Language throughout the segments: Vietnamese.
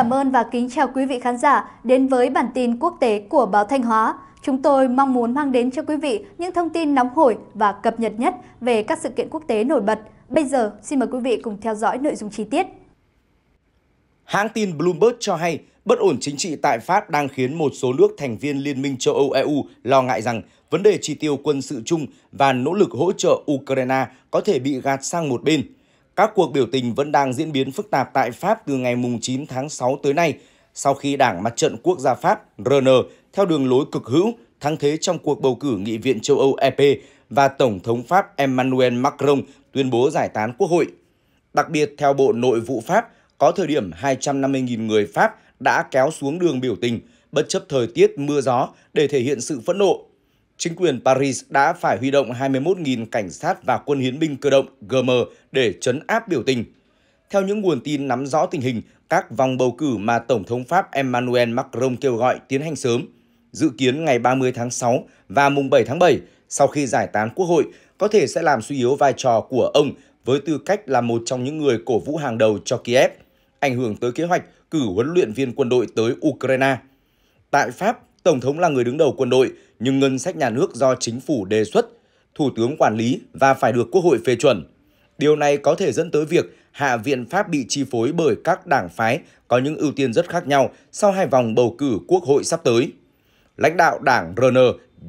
cảm ơn và kính chào quý vị khán giả đến với bản tin quốc tế của báo Thanh Hóa. Chúng tôi mong muốn mang đến cho quý vị những thông tin nóng hổi và cập nhật nhất về các sự kiện quốc tế nổi bật. Bây giờ, xin mời quý vị cùng theo dõi nội dung chi tiết. Hãng tin Bloomberg cho hay bất ổn chính trị tại Pháp đang khiến một số nước thành viên Liên minh châu Âu EU lo ngại rằng vấn đề chi tiêu quân sự chung và nỗ lực hỗ trợ Ukraine có thể bị gạt sang một bên – các cuộc biểu tình vẫn đang diễn biến phức tạp tại Pháp từ ngày 9 tháng 6 tới nay, sau khi Đảng Mặt trận Quốc gia Pháp RN theo đường lối cực hữu thắng thế trong cuộc bầu cử Nghị viện châu Âu EP và Tổng thống Pháp Emmanuel Macron tuyên bố giải tán Quốc hội. Đặc biệt, theo Bộ Nội vụ Pháp, có thời điểm 250.000 người Pháp đã kéo xuống đường biểu tình, bất chấp thời tiết mưa gió để thể hiện sự phẫn nộ chính quyền Paris đã phải huy động 21.000 cảnh sát và quân hiến binh cơ động GM để chấn áp biểu tình. Theo những nguồn tin nắm rõ tình hình, các vòng bầu cử mà Tổng thống Pháp Emmanuel Macron kêu gọi tiến hành sớm, dự kiến ngày 30 tháng 6 và mùng 7 tháng 7 sau khi giải tán quốc hội có thể sẽ làm suy yếu vai trò của ông với tư cách là một trong những người cổ vũ hàng đầu cho Kiev, ảnh hưởng tới kế hoạch cử huấn luyện viên quân đội tới Ukraine. Tại Pháp, Tổng thống là người đứng đầu quân đội, nhưng ngân sách nhà nước do chính phủ đề xuất, Thủ tướng quản lý và phải được Quốc hội phê chuẩn. Điều này có thể dẫn tới việc Hạ viện Pháp bị chi phối bởi các đảng phái có những ưu tiên rất khác nhau sau hai vòng bầu cử Quốc hội sắp tới. Lãnh đạo đảng RN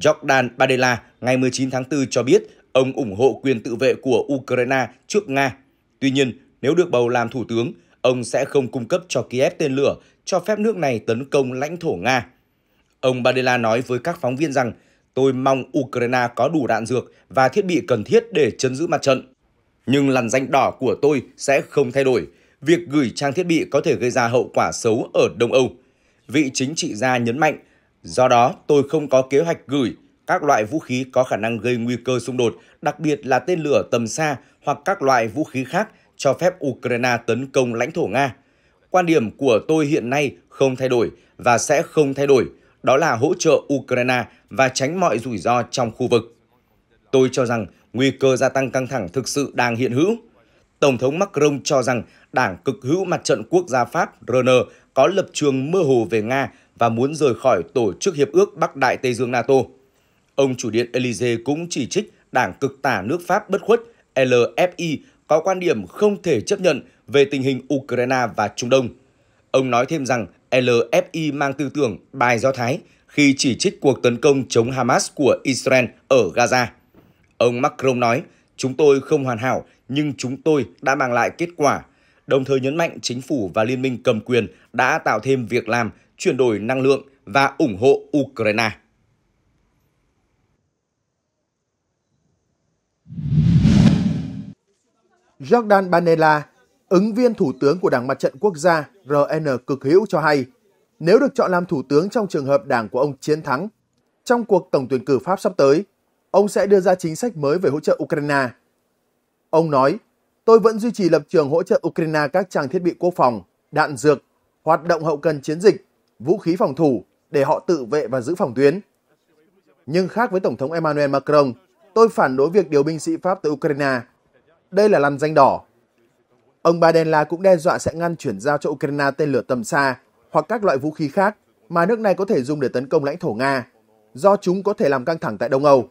Jordan Badela ngày 19 tháng 4 cho biết ông ủng hộ quyền tự vệ của Ukraine trước Nga. Tuy nhiên, nếu được bầu làm thủ tướng, ông sẽ không cung cấp cho Kiev tên lửa cho phép nước này tấn công lãnh thổ Nga. Ông Badela nói với các phóng viên rằng Tôi mong Ukraine có đủ đạn dược và thiết bị cần thiết để chấn giữ mặt trận. Nhưng làn danh đỏ của tôi sẽ không thay đổi. Việc gửi trang thiết bị có thể gây ra hậu quả xấu ở Đông Âu. Vị chính trị gia nhấn mạnh, do đó tôi không có kế hoạch gửi các loại vũ khí có khả năng gây nguy cơ xung đột, đặc biệt là tên lửa tầm xa hoặc các loại vũ khí khác cho phép Ukraine tấn công lãnh thổ Nga. Quan điểm của tôi hiện nay không thay đổi và sẽ không thay đổi đó là hỗ trợ Ukraine và tránh mọi rủi ro trong khu vực. Tôi cho rằng nguy cơ gia tăng căng thẳng thực sự đang hiện hữu. Tổng thống Macron cho rằng đảng cực hữu mặt trận quốc gia Pháp RN có lập trường mơ hồ về Nga và muốn rời khỏi Tổ chức Hiệp ước Bắc Đại Tây Dương NATO. Ông chủ điện Elysee cũng chỉ trích đảng cực tả nước Pháp bất khuất LFI có quan điểm không thể chấp nhận về tình hình Ukraine và Trung Đông. Ông nói thêm rằng LFI mang tư tưởng bài Do Thái khi chỉ trích cuộc tấn công chống Hamas của Israel ở Gaza. Ông Macron nói, chúng tôi không hoàn hảo nhưng chúng tôi đã mang lại kết quả, đồng thời nhấn mạnh chính phủ và liên minh cầm quyền đã tạo thêm việc làm, chuyển đổi năng lượng và ủng hộ Ukraine. Jordan Banella, ứng viên thủ tướng của Đảng Mặt trận Quốc gia RN cực hữu cho hay, nếu được chọn làm thủ tướng trong trường hợp đảng của ông chiến thắng, trong cuộc tổng tuyển cử Pháp sắp tới, ông sẽ đưa ra chính sách mới về hỗ trợ Ukraine. Ông nói, tôi vẫn duy trì lập trường hỗ trợ Ukraine các trang thiết bị quốc phòng, đạn dược, hoạt động hậu cần chiến dịch, vũ khí phòng thủ để họ tự vệ và giữ phòng tuyến. Nhưng khác với Tổng thống Emmanuel Macron, tôi phản đối việc điều binh sĩ Pháp tới Ukraine. Đây là lằn danh đỏ Ông Badenla cũng đe dọa sẽ ngăn chuyển giao cho Ukraine tên lửa tầm xa hoặc các loại vũ khí khác mà nước này có thể dùng để tấn công lãnh thổ Nga, do chúng có thể làm căng thẳng tại Đông Âu.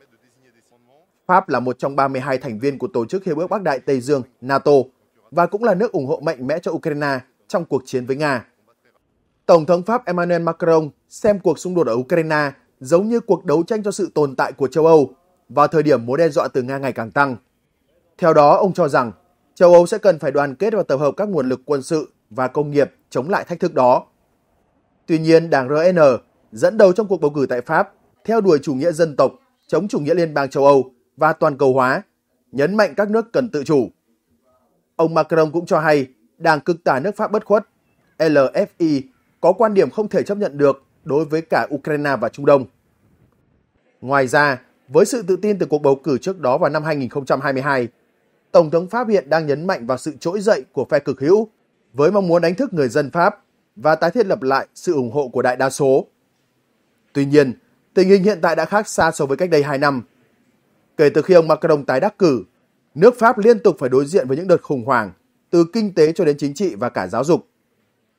Pháp là một trong 32 thành viên của Tổ chức Hiệp ước Bắc Đại Tây Dương NATO và cũng là nước ủng hộ mạnh mẽ cho Ukraine trong cuộc chiến với Nga. Tổng thống Pháp Emmanuel Macron xem cuộc xung đột ở Ukraine giống như cuộc đấu tranh cho sự tồn tại của châu Âu vào thời điểm mối đe dọa từ Nga ngày càng tăng. Theo đó, ông cho rằng châu Âu sẽ cần phải đoàn kết và tập hợp các nguồn lực quân sự và công nghiệp chống lại thách thức đó. Tuy nhiên, đảng RN dẫn đầu trong cuộc bầu cử tại Pháp theo đuổi chủ nghĩa dân tộc, chống chủ nghĩa liên bang châu Âu và toàn cầu hóa, nhấn mạnh các nước cần tự chủ. Ông Macron cũng cho hay đảng cực tả nước Pháp bất khuất, LFI, có quan điểm không thể chấp nhận được đối với cả Ukraine và Trung Đông. Ngoài ra, với sự tự tin từ cuộc bầu cử trước đó vào năm 2022, Tổng thống Pháp hiện đang nhấn mạnh vào sự trỗi dậy của phe cực hữu với mong muốn đánh thức người dân Pháp và tái thiết lập lại sự ủng hộ của đại đa số. Tuy nhiên, tình hình hiện tại đã khác xa so với cách đây 2 năm. Kể từ khi ông Macron tái đắc cử, nước Pháp liên tục phải đối diện với những đợt khủng hoảng, từ kinh tế cho đến chính trị và cả giáo dục.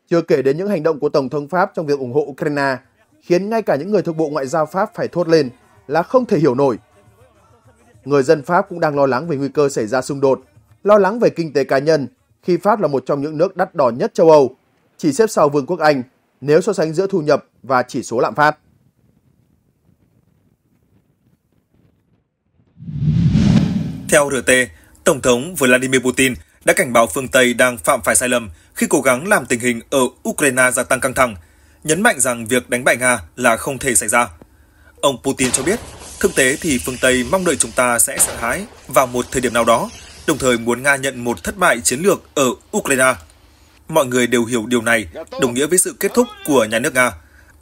Chưa kể đến những hành động của Tổng thống Pháp trong việc ủng hộ Ukraine, khiến ngay cả những người thuộc Bộ Ngoại giao Pháp phải thốt lên là không thể hiểu nổi người dân Pháp cũng đang lo lắng về nguy cơ xảy ra xung đột, lo lắng về kinh tế cá nhân khi Pháp là một trong những nước đắt đỏ nhất châu Âu, chỉ xếp sau Vương quốc Anh nếu so sánh giữa thu nhập và chỉ số lạm phát. Theo RT, Tổng thống Vladimir Putin đã cảnh báo phương Tây đang phạm phải sai lầm khi cố gắng làm tình hình ở Ukraine gia tăng căng thẳng, nhấn mạnh rằng việc đánh bại Nga là không thể xảy ra. Ông Putin cho biết Thực tế thì phương Tây mong đợi chúng ta sẽ sợ hãi vào một thời điểm nào đó, đồng thời muốn Nga nhận một thất bại chiến lược ở Ukraine. Mọi người đều hiểu điều này, đồng nghĩa với sự kết thúc của nhà nước Nga.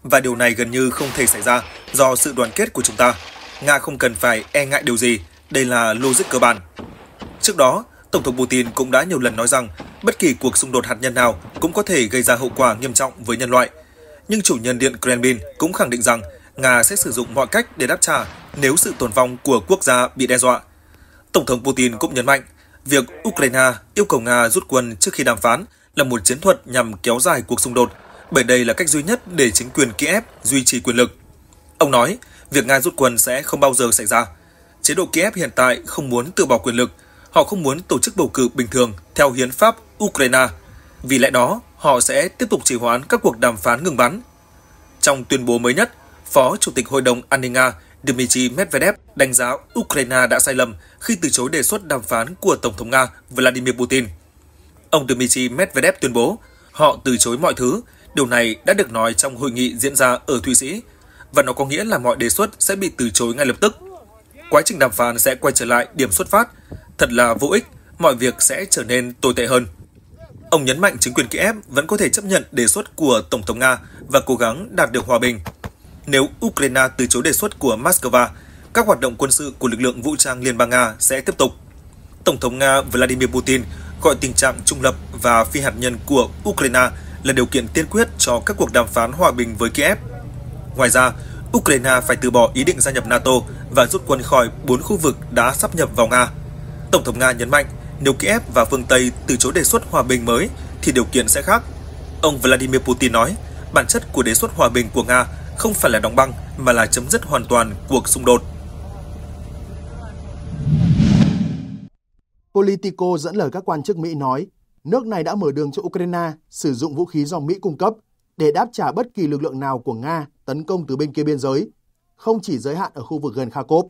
Và điều này gần như không thể xảy ra do sự đoàn kết của chúng ta. Nga không cần phải e ngại điều gì, đây là logic cơ bản. Trước đó, Tổng thống Putin cũng đã nhiều lần nói rằng bất kỳ cuộc xung đột hạt nhân nào cũng có thể gây ra hậu quả nghiêm trọng với nhân loại. Nhưng chủ nhân điện Kremlin cũng khẳng định rằng Nga sẽ sử dụng mọi cách để đáp trả nếu sự tồn vong của quốc gia bị đe dọa. Tổng thống Putin cũng nhấn mạnh, việc Ukraine yêu cầu Nga rút quân trước khi đàm phán là một chiến thuật nhằm kéo dài cuộc xung đột, bởi đây là cách duy nhất để chính quyền Kiev duy trì quyền lực. Ông nói, việc Nga rút quân sẽ không bao giờ xảy ra. Chế độ Kiev hiện tại không muốn từ bỏ quyền lực, họ không muốn tổ chức bầu cử bình thường theo hiến pháp Ukraine. Vì lẽ đó, họ sẽ tiếp tục trì hoãn các cuộc đàm phán ngừng bắn. Trong tuyên bố mới nhất, Phó Chủ tịch Hội đồng An ninh Nga Dmitry Medvedev đánh giá Ukraine đã sai lầm khi từ chối đề xuất đàm phán của Tổng thống Nga Vladimir Putin. Ông Dmitry Medvedev tuyên bố họ từ chối mọi thứ. Điều này đã được nói trong hội nghị diễn ra ở Thụy Sĩ và nó có nghĩa là mọi đề xuất sẽ bị từ chối ngay lập tức. Quá trình đàm phán sẽ quay trở lại điểm xuất phát. Thật là vô ích, mọi việc sẽ trở nên tồi tệ hơn. Ông nhấn mạnh chính quyền Kiev vẫn có thể chấp nhận đề xuất của Tổng thống Nga và cố gắng đạt được hòa bình nếu Ukraine từ chối đề xuất của Moscow, các hoạt động quân sự của lực lượng vũ trang Liên bang Nga sẽ tiếp tục. Tổng thống Nga Vladimir Putin gọi tình trạng trung lập và phi hạt nhân của Ukraine là điều kiện tiên quyết cho các cuộc đàm phán hòa bình với Kiev. Ngoài ra, Ukraine phải từ bỏ ý định gia nhập NATO và rút quân khỏi 4 khu vực đã sắp nhập vào Nga. Tổng thống Nga nhấn mạnh, nếu Kiev và phương Tây từ chối đề xuất hòa bình mới thì điều kiện sẽ khác. Ông Vladimir Putin nói, bản chất của đề xuất hòa bình của Nga không phải là đóng băng mà là chấm dứt hoàn toàn cuộc xung đột. Politico dẫn lời các quan chức Mỹ nói, nước này đã mở đường cho Ukraine sử dụng vũ khí do Mỹ cung cấp để đáp trả bất kỳ lực lượng nào của Nga tấn công từ bên kia biên giới, không chỉ giới hạn ở khu vực gần Kharkov.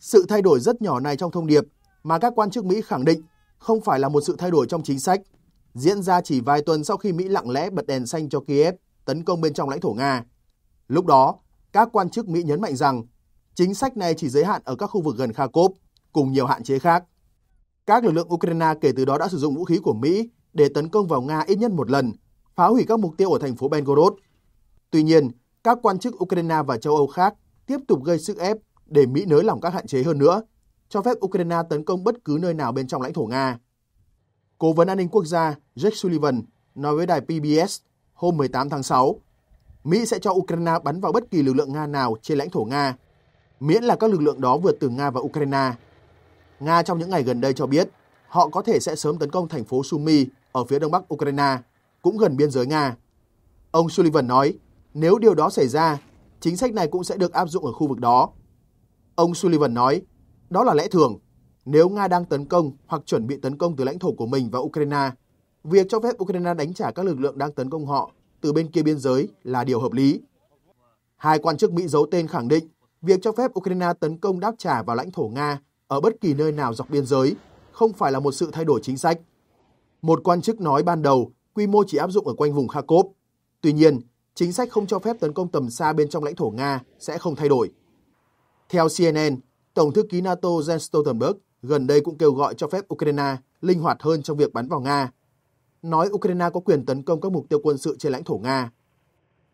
Sự thay đổi rất nhỏ này trong thông điệp mà các quan chức Mỹ khẳng định không phải là một sự thay đổi trong chính sách, diễn ra chỉ vài tuần sau khi Mỹ lặng lẽ bật đèn xanh cho Kiev tấn công bên trong lãnh thổ Nga. Lúc đó, các quan chức Mỹ nhấn mạnh rằng chính sách này chỉ giới hạn ở các khu vực gần Kharkov cùng nhiều hạn chế khác. Các lực lượng Ukraine kể từ đó đã sử dụng vũ khí của Mỹ để tấn công vào Nga ít nhất một lần, phá hủy các mục tiêu ở thành phố Belgorod. Tuy nhiên, các quan chức Ukraine và châu Âu khác tiếp tục gây sức ép để Mỹ nới lỏng các hạn chế hơn nữa, cho phép Ukraine tấn công bất cứ nơi nào bên trong lãnh thổ Nga. Cố vấn an ninh quốc gia Jake Sullivan nói với đài PBS hôm 18 tháng 6 Mỹ sẽ cho Ukraine bắn vào bất kỳ lực lượng Nga nào trên lãnh thổ Nga, miễn là các lực lượng đó vượt từ Nga và Ukraine. Nga trong những ngày gần đây cho biết họ có thể sẽ sớm tấn công thành phố Sumy ở phía đông bắc Ukraine, cũng gần biên giới Nga. Ông Sullivan nói, nếu điều đó xảy ra, chính sách này cũng sẽ được áp dụng ở khu vực đó. Ông Sullivan nói, đó là lẽ thường. Nếu Nga đang tấn công hoặc chuẩn bị tấn công từ lãnh thổ của mình vào Ukraine, việc cho phép Ukraine đánh trả các lực lượng đang tấn công họ từ bên kia biên giới là điều hợp lý. Hai quan chức Mỹ giấu tên khẳng định việc cho phép Ukraine tấn công đáp trả vào lãnh thổ Nga ở bất kỳ nơi nào dọc biên giới không phải là một sự thay đổi chính sách. Một quan chức nói ban đầu quy mô chỉ áp dụng ở quanh vùng Kharkov. Tuy nhiên, chính sách không cho phép tấn công tầm xa bên trong lãnh thổ Nga sẽ không thay đổi. Theo CNN, Tổng thư ký NATO Jens Stoltenberg gần đây cũng kêu gọi cho phép Ukraine linh hoạt hơn trong việc bắn vào Nga nói Ukraine có quyền tấn công các mục tiêu quân sự trên lãnh thổ Nga.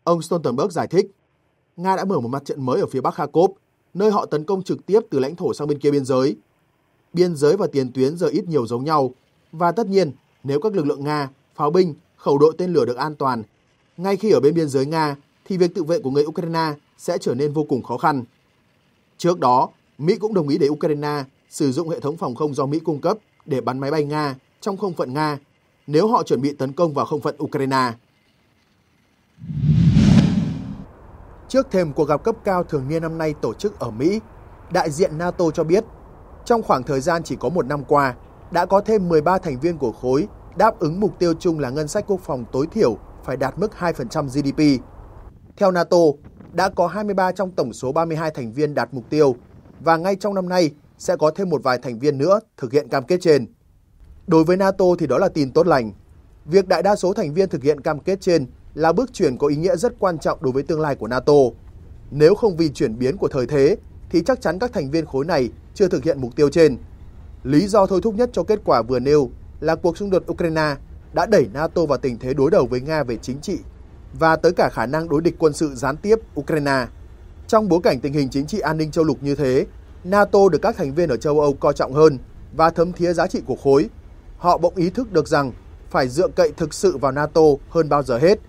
Ông Stoltenberg giải thích, Nga đã mở một mặt trận mới ở phía bắc Kharkov, nơi họ tấn công trực tiếp từ lãnh thổ sang bên kia biên giới. Biên giới và tiền tuyến giờ ít nhiều giống nhau, và tất nhiên, nếu các lực lượng Nga, pháo binh, khẩu đội tên lửa được an toàn, ngay khi ở bên biên giới Nga, thì việc tự vệ của người Ukraine sẽ trở nên vô cùng khó khăn. Trước đó, Mỹ cũng đồng ý để Ukraine sử dụng hệ thống phòng không do Mỹ cung cấp để bắn máy bay Nga trong không phận Nga nếu họ chuẩn bị tấn công vào không phận Ukraine. Trước thềm cuộc gặp cấp cao thường niên năm nay tổ chức ở Mỹ, đại diện NATO cho biết, trong khoảng thời gian chỉ có một năm qua, đã có thêm 13 thành viên của khối đáp ứng mục tiêu chung là ngân sách quốc phòng tối thiểu phải đạt mức 2% GDP. Theo NATO, đã có 23 trong tổng số 32 thành viên đạt mục tiêu và ngay trong năm nay sẽ có thêm một vài thành viên nữa thực hiện cam kết trên. Đối với NATO thì đó là tin tốt lành. Việc đại đa số thành viên thực hiện cam kết trên là bước chuyển có ý nghĩa rất quan trọng đối với tương lai của NATO. Nếu không vì chuyển biến của thời thế thì chắc chắn các thành viên khối này chưa thực hiện mục tiêu trên. Lý do thôi thúc nhất cho kết quả vừa nêu là cuộc xung đột Ukraine đã đẩy NATO vào tình thế đối đầu với Nga về chính trị và tới cả khả năng đối địch quân sự gián tiếp Ukraine. Trong bối cảnh tình hình chính trị an ninh châu lục như thế, NATO được các thành viên ở châu Âu coi trọng hơn và thấm thía giá trị của khối họ bỗng ý thức được rằng phải dựa cậy thực sự vào NATO hơn bao giờ hết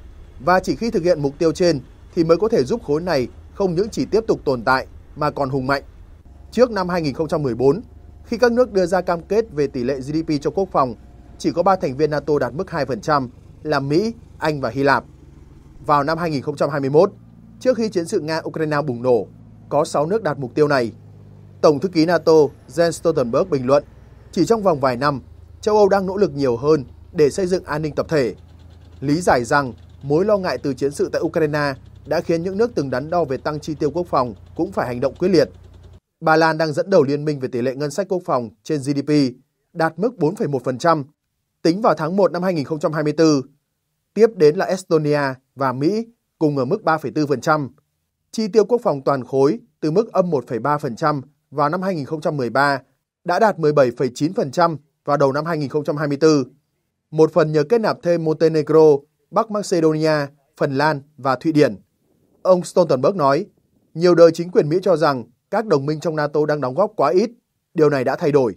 và chỉ khi thực hiện mục tiêu trên thì mới có thể giúp khối này không những chỉ tiếp tục tồn tại mà còn hùng mạnh. Trước năm 2014, khi các nước đưa ra cam kết về tỷ lệ GDP cho quốc phòng, chỉ có 3 thành viên NATO đạt mức 2% là Mỹ, Anh và Hy Lạp. Vào năm 2021, trước khi chiến sự Nga-Ukraine bùng nổ, có 6 nước đạt mục tiêu này. Tổng thư ký NATO Jens Stoltenberg bình luận, chỉ trong vòng vài năm, châu Âu đang nỗ lực nhiều hơn để xây dựng an ninh tập thể. Lý giải rằng mối lo ngại từ chiến sự tại Ukraine đã khiến những nước từng đắn đo về tăng chi tiêu quốc phòng cũng phải hành động quyết liệt. Ba Lan đang dẫn đầu liên minh về tỷ lệ ngân sách quốc phòng trên GDP, đạt mức 4,1%, tính vào tháng 1 năm 2024. Tiếp đến là Estonia và Mỹ cùng ở mức 3,4%. Chi tiêu quốc phòng toàn khối từ mức âm 1,3% vào năm 2013 đã đạt 17,9% vào đầu năm 2024, một phần nhờ kết nạp thêm Montenegro, Bắc Macedonia, Phần Lan và Thụy Điển. Ông Stoltenberg nói, nhiều đời chính quyền Mỹ cho rằng các đồng minh trong NATO đang đóng góp quá ít, điều này đã thay đổi.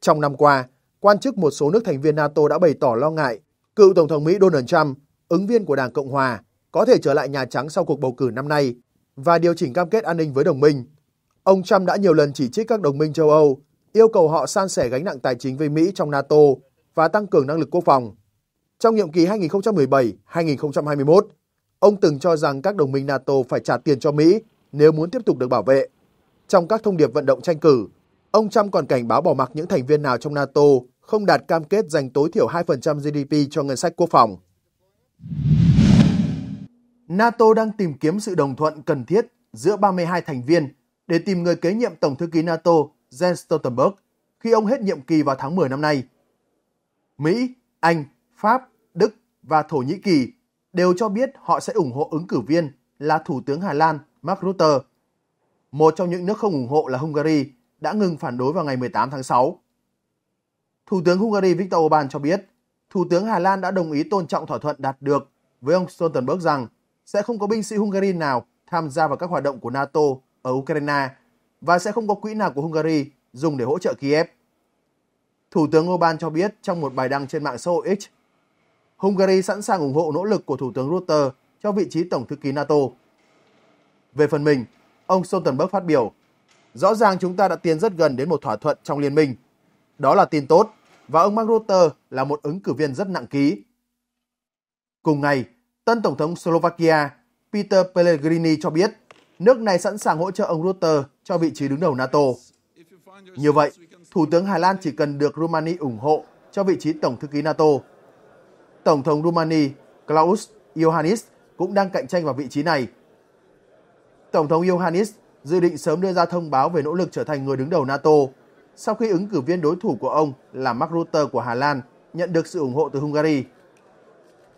Trong năm qua, quan chức một số nước thành viên NATO đã bày tỏ lo ngại cựu Tổng thống Mỹ Donald Trump, ứng viên của Đảng Cộng Hòa, có thể trở lại Nhà Trắng sau cuộc bầu cử năm nay và điều chỉnh cam kết an ninh với đồng minh. Ông Trump đã nhiều lần chỉ trích các đồng minh châu Âu yêu cầu họ san sẻ gánh nặng tài chính với Mỹ trong NATO và tăng cường năng lực quốc phòng. Trong nhiệm kỳ 2017-2021, ông từng cho rằng các đồng minh NATO phải trả tiền cho Mỹ nếu muốn tiếp tục được bảo vệ. Trong các thông điệp vận động tranh cử, ông Trump còn cảnh báo bỏ mặc những thành viên nào trong NATO không đạt cam kết dành tối thiểu 2% GDP cho ngân sách quốc phòng. NATO đang tìm kiếm sự đồng thuận cần thiết giữa 32 thành viên để tìm người kế nhiệm Tổng thư ký NATO Jens Stoltenberg khi ông hết nhiệm kỳ vào tháng 10 năm nay. Mỹ, Anh, Pháp, Đức và Thổ Nhĩ Kỳ đều cho biết họ sẽ ủng hộ ứng cử viên là Thủ tướng Hà Lan Mark Rutte. Một trong những nước không ủng hộ là Hungary đã ngừng phản đối vào ngày 18 tháng 6. Thủ tướng Hungary Viktor Orbán cho biết, Thủ tướng Hà Lan đã đồng ý tôn trọng thỏa thuận đạt được với ông Stoltenberg rằng sẽ không có binh sĩ Hungary nào tham gia vào các hoạt động của NATO ở Ukraine và sẽ không có quỹ nào của Hungary dùng để hỗ trợ Kiev. Thủ tướng Orbán cho biết trong một bài đăng trên mạng xã hội X, Hungary sẵn sàng ủng hộ nỗ lực của Thủ tướng Rutte cho vị trí Tổng thư ký NATO. Về phần mình, ông Stoltenberg phát biểu, rõ ràng chúng ta đã tiến rất gần đến một thỏa thuận trong liên minh. Đó là tin tốt và ông Mark Rutte là một ứng cử viên rất nặng ký. Cùng ngày, tân Tổng thống Slovakia Peter Pellegrini cho biết nước này sẵn sàng hỗ trợ ông Rutte cho vị trí đứng đầu NATO. Như vậy, Thủ tướng Hà Lan chỉ cần được Romania ủng hộ cho vị trí Tổng thư ký NATO. Tổng thống Romania Klaus Iohannis cũng đang cạnh tranh vào vị trí này. Tổng thống Iohannis dự định sớm đưa ra thông báo về nỗ lực trở thành người đứng đầu NATO sau khi ứng cử viên đối thủ của ông là Mark Rutte của Hà Lan nhận được sự ủng hộ từ Hungary.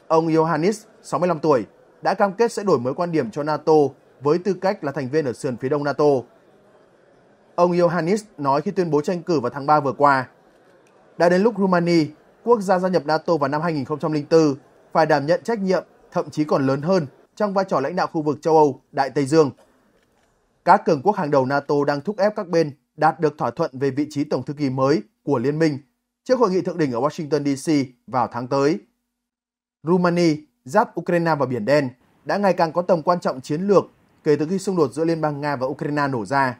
Ông Iohannis, 65 tuổi, đã cam kết sẽ đổi mới quan điểm cho NATO với tư cách là thành viên ở sườn phía đông NATO. Ông Iohannis nói khi tuyên bố tranh cử vào tháng 3 vừa qua. Đã đến lúc Rumani, quốc gia gia nhập NATO vào năm 2004, phải đảm nhận trách nhiệm thậm chí còn lớn hơn trong vai trò lãnh đạo khu vực châu Âu, Đại Tây Dương. Các cường quốc hàng đầu NATO đang thúc ép các bên đạt được thỏa thuận về vị trí tổng thư ký mới của liên minh trước hội nghị thượng đỉnh ở Washington DC vào tháng tới. Rumani, giáp Ukraine và Biển Đen, đã ngày càng có tầm quan trọng chiến lược kể từ khi xung đột giữa Liên bang Nga và Ukraine nổ ra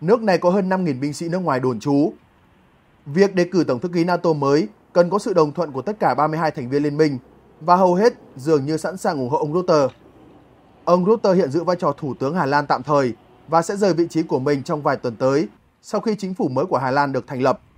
nước này có hơn 5.000 binh sĩ nước ngoài đồn trú. Việc đề cử Tổng thư ký NATO mới cần có sự đồng thuận của tất cả 32 thành viên liên minh và hầu hết dường như sẵn sàng ủng hộ ông Rutte. Ông Rutte hiện giữ vai trò Thủ tướng Hà Lan tạm thời và sẽ rời vị trí của mình trong vài tuần tới sau khi chính phủ mới của Hà Lan được thành lập.